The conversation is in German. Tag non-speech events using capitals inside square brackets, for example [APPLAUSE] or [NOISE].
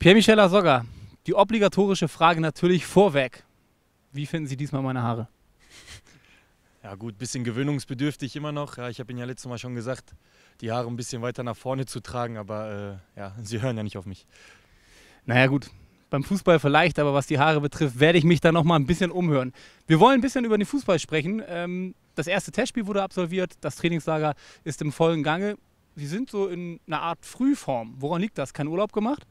Pierre-Michel Lasogga, die obligatorische Frage natürlich vorweg. Wie finden Sie diesmal meine Haare? [LAUGHS] Ja gut, bisschen gewöhnungsbedürftig immer noch. Ja, ich habe Ihnen ja letztes Mal schon gesagt, die Haare ein bisschen weiter nach vorne zu tragen, aber äh, ja, [LAUGHS] Sie hören ja nicht auf mich. Naja gut, beim Fußball vielleicht, aber was die Haare betrifft, werde ich mich da nochmal ein bisschen umhören. Wir wollen ein bisschen über den Fußball sprechen. Ähm, das erste Testspiel wurde absolviert, das Trainingslager ist im vollen Gange. Sie sind so in einer Art Frühform. Woran liegt das? Kein Urlaub gemacht?